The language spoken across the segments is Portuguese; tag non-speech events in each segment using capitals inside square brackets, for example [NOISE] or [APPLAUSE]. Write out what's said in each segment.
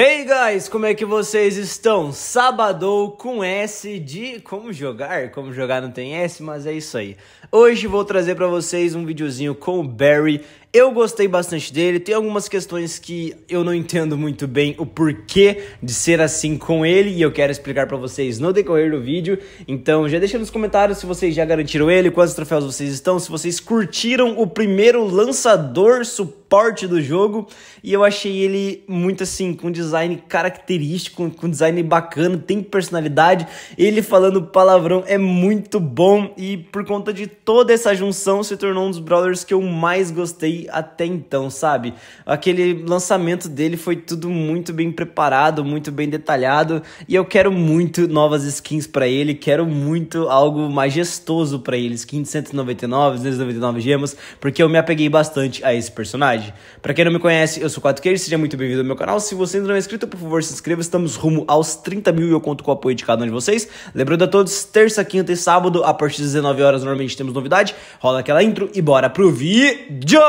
Hey guys, como é que vocês estão? Sabadou com S de como jogar, como jogar não tem S, mas é isso aí. Hoje vou trazer para vocês um videozinho com o Barry. Eu gostei bastante dele, tem algumas questões que eu não entendo muito bem o porquê de ser assim com ele e eu quero explicar para vocês no decorrer do vídeo. Então já deixa nos comentários se vocês já garantiram ele, quantos troféus vocês estão, se vocês curtiram o primeiro lançador suporte do jogo e eu achei ele muito assim, com design característico, com design bacana, tem personalidade, ele falando palavrão é muito bom e por conta de toda essa junção se tornou um dos brothers que eu mais gostei até então, sabe? Aquele lançamento dele foi tudo muito bem preparado, muito bem detalhado, e eu quero muito novas skins para ele, quero muito algo majestoso para ele, skin de 199, 299 gemas, porque eu me apeguei bastante a esse personagem. Para quem não me conhece, eu sou 4K, seja muito bem-vindo ao meu canal. Se você ainda não é inscrito, por favor, se inscreva. Estamos rumo aos 30 mil e eu conto com o apoio de cada um de vocês. Lembrando a todos, terça, quinta e sábado, a partir das 19 horas, normalmente temos novidade, rola aquela intro e bora pro vídeo!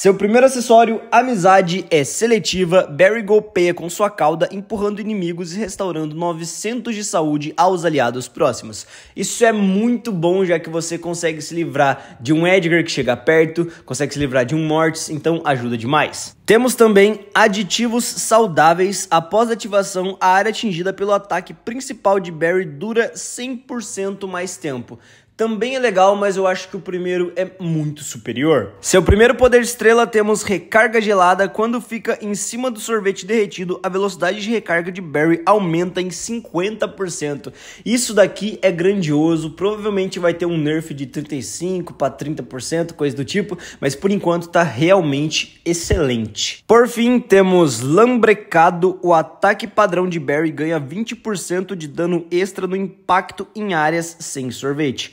Seu primeiro acessório, amizade é seletiva. Barry golpeia com sua cauda, empurrando inimigos e restaurando 900 de saúde aos aliados próximos. Isso é muito bom, já que você consegue se livrar de um Edgar que chega perto, consegue se livrar de um Mortis, então ajuda demais. Temos também aditivos saudáveis. Após a ativação, a área atingida pelo ataque principal de Barry dura 100% mais tempo também é legal, mas eu acho que o primeiro é muito superior. Seu é primeiro poder estrela temos recarga gelada. Quando fica em cima do sorvete derretido, a velocidade de recarga de Barry aumenta em 50%. Isso daqui é grandioso, provavelmente vai ter um nerf de 35 para 30%, coisa do tipo, mas por enquanto tá realmente excelente. Por fim, temos Lambrecado. O ataque padrão de Barry ganha 20% de dano extra no impacto em áreas sem sorvete.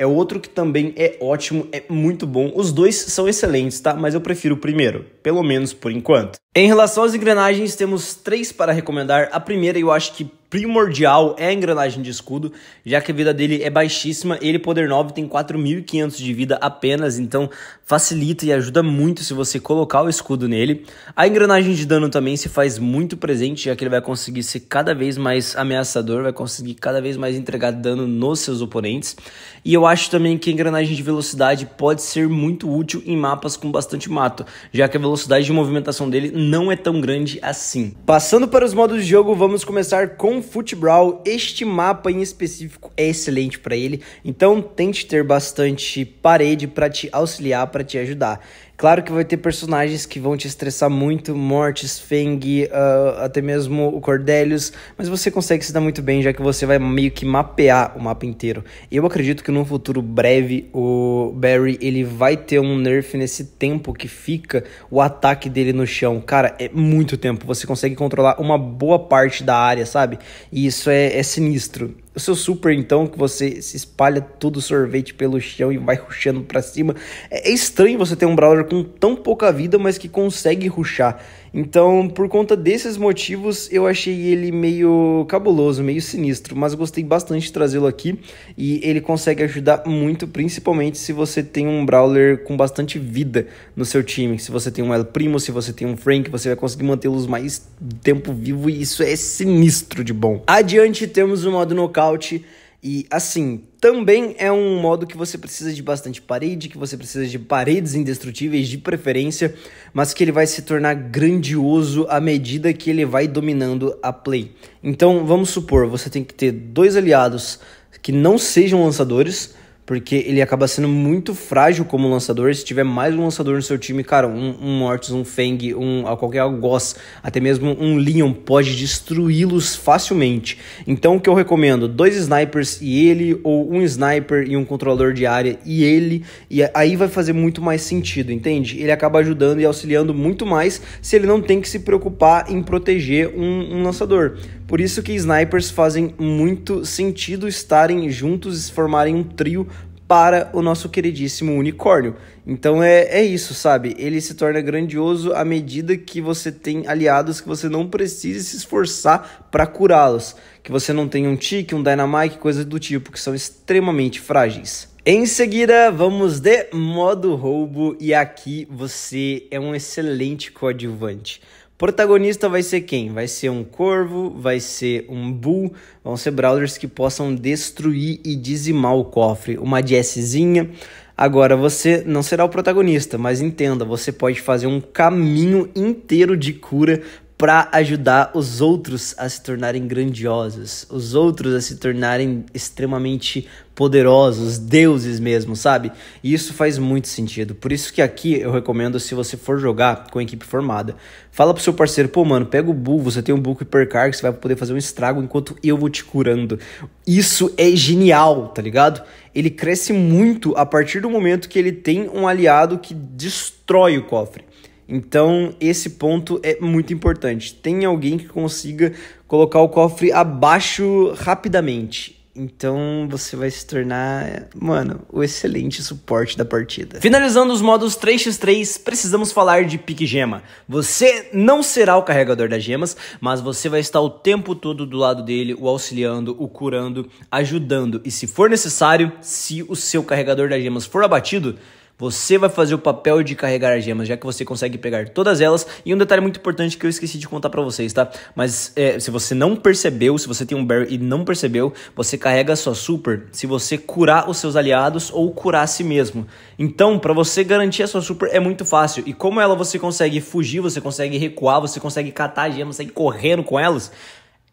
é outro que também é ótimo, é muito bom. Os dois são excelentes, tá? Mas eu prefiro o primeiro, pelo menos por enquanto. Em relação às engrenagens, temos três para recomendar. A primeira, eu acho que primordial é a engrenagem de escudo, já que a vida dele é baixíssima, ele poder 9 tem 4.500 de vida apenas, então facilita e ajuda muito se você colocar o escudo nele. A engrenagem de dano também se faz muito presente, já que ele vai conseguir ser cada vez mais ameaçador, vai conseguir cada vez mais entregar dano nos seus oponentes. E eu acho também que a engrenagem de velocidade pode ser muito útil em mapas com bastante mato, já que a velocidade de movimentação dele não é tão grande assim. Passando para os modos de jogo, vamos começar com Footbrawl. Este mapa em específico é excelente para ele, então tente ter bastante parede para te auxiliar, para te ajudar. Claro que vai ter personagens que vão te estressar muito, Mortis, Feng, uh, até mesmo o Cordelius, mas você consegue se dar muito bem, já que você vai meio que mapear o mapa inteiro. Eu acredito que num futuro breve o Barry ele vai ter um nerf nesse tempo que fica o ataque dele no chão. Cara, é muito tempo, você consegue controlar uma boa parte da área, sabe? E isso é, é sinistro. O seu super, então, que você se espalha todo sorvete pelo chão e vai ruxando para cima. É, é estranho você ter um brawler com tão pouca vida, mas que consegue ruxar. Então, por conta desses motivos, eu achei ele meio cabuloso, meio sinistro, mas gostei bastante de trazê-lo aqui e ele consegue ajudar muito, principalmente se você tem um Brawler com bastante vida no seu time. Se você tem um El Primo, se você tem um Frank, você vai conseguir mantê-los mais tempo vivo e isso é sinistro de bom. Adiante temos o modo nocaute e assim, também é um modo que você precisa de bastante parede, que você precisa de paredes indestrutíveis de preferência, mas que ele vai se tornar grandioso à medida que ele vai dominando a play. Então, vamos supor, você tem que ter dois aliados que não sejam lançadores, porque ele acaba sendo muito frágil como lançador. Se tiver mais um lançador no seu time, cara, um, um Mortis, um Feng, um qualquer Goss, até mesmo um Leon pode destruí-los facilmente. Então o que eu recomendo? Dois snipers e ele, ou um sniper e um controlador de área e ele, e aí vai fazer muito mais sentido, entende? Ele acaba ajudando e auxiliando muito mais se ele não tem que se preocupar em proteger um, um lançador. Por isso que snipers fazem muito sentido estarem juntos e formarem um trio para o nosso queridíssimo unicórnio. Então é, é isso, sabe? Ele se torna grandioso à medida que você tem aliados que você não precisa se esforçar para curá-los. Que você não tem um tique, um dynamite, coisas do tipo, que são extremamente frágeis. Em seguida, vamos de modo roubo e aqui você é um excelente coadjuvante. Protagonista vai ser quem? Vai ser um corvo, vai ser um bull, vão ser brawlers que possam destruir e dizimar o cofre. Uma Jesszinha. Agora você não será o protagonista, mas entenda, você pode fazer um caminho inteiro de cura para ajudar os outros a se tornarem grandiosos, os outros a se tornarem extremamente poderosos, deuses mesmo, sabe? E isso faz muito sentido. Por isso que aqui eu recomendo se você for jogar com a equipe formada, fala pro seu parceiro, pô mano, pega o bull, você tem um bull hipercar que você vai poder fazer um estrago enquanto eu vou te curando. Isso é genial, tá ligado? Ele cresce muito a partir do momento que ele tem um aliado que destrói o cofre. Então, esse ponto é muito importante. Tem alguém que consiga colocar o cofre abaixo rapidamente. Então você vai se tornar, mano, o excelente suporte da partida. Finalizando os modos 3x3, precisamos falar de pique gema. Você não será o carregador das gemas, mas você vai estar o tempo todo do lado dele, o auxiliando, o curando, ajudando. E se for necessário, se o seu carregador das gemas for abatido, você vai fazer o papel de carregar as gemas, já que você consegue pegar todas elas. E um detalhe muito importante que eu esqueci de contar para vocês, tá? Mas é, se você não percebeu, se você tem um Barry e não percebeu, você carrega a sua super se você curar os seus aliados ou curar a si mesmo. Então, para você garantir a sua super é muito fácil. E como ela você consegue fugir, você consegue recuar, você consegue catar gemas, você consegue correndo com elas.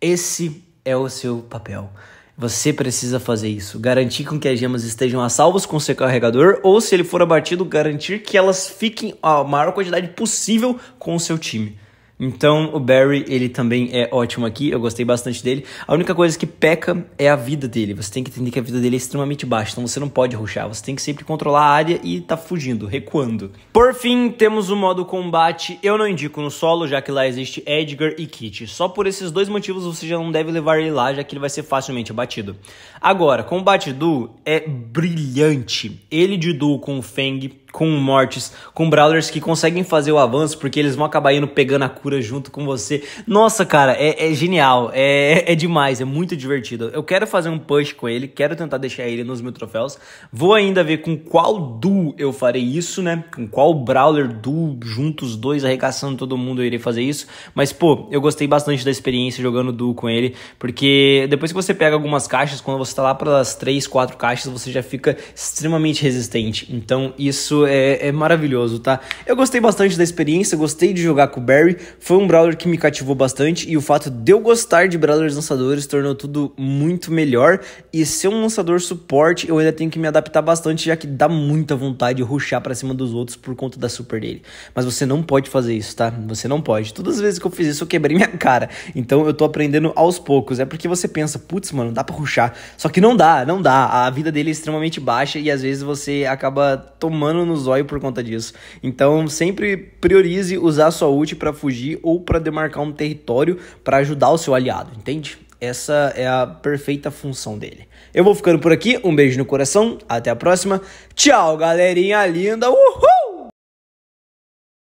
Esse é o seu papel. Você precisa fazer isso. Garantir com que as gemas estejam a salvo com seu carregador ou, se ele for abatido, garantir que elas fiquem a maior quantidade possível com o seu time. Então o Barry, ele também é ótimo aqui, eu gostei bastante dele. A única coisa que peca é a vida dele. Você tem que entender que a vida dele é extremamente baixa, então você não pode rushar. você tem que sempre controlar a área e tá fugindo, recuando. Por fim, temos o modo combate. Eu não indico no solo, já que lá existe Edgar e Kit. Só por esses dois motivos você já não deve levar ele lá, já que ele vai ser facilmente abatido. Agora, combate duo é brilhante. Ele de duo com o Feng com mortes, com brawlers que conseguem fazer o avanço, porque eles vão acabar indo pegando a cura junto com você. Nossa, cara, é, é genial, é, é demais, é muito divertido. Eu quero fazer um push com ele, quero tentar deixar ele nos meus troféus. Vou ainda ver com qual duo eu farei isso, né? Com qual brawler duo, juntos dois, arregaçando todo mundo, eu irei fazer isso. Mas, pô, eu gostei bastante da experiência jogando duo com ele, porque depois que você pega algumas caixas, quando você tá lá para as três, quatro caixas, você já fica extremamente resistente. Então, isso é, é maravilhoso, tá? Eu gostei bastante da experiência, gostei de jogar com o Barry, foi um brawler que me cativou bastante e o fato de eu gostar de brawlers lançadores tornou tudo muito melhor. E ser um lançador suporte, eu ainda tenho que me adaptar bastante, já que dá muita vontade de ruxar para cima dos outros por conta da super dele. Mas você não pode fazer isso, tá? Você não pode. Todas as vezes que eu fiz isso, eu quebrei minha [LAUGHS] cara. Então eu tô aprendendo aos poucos. É porque você pensa, putz, mano, dá pra ruxar. Só que não dá, não dá. A vida dele é extremamente baixa e às vezes você acaba tomando no zóio por conta disso. Então, sempre priorize usar sua ult para fugir ou para demarcar um território para ajudar o seu aliado, entende? Essa é a perfeita função dele. Eu vou ficando por aqui, um beijo no coração, até a próxima. Tchau, galerinha linda. Uhul!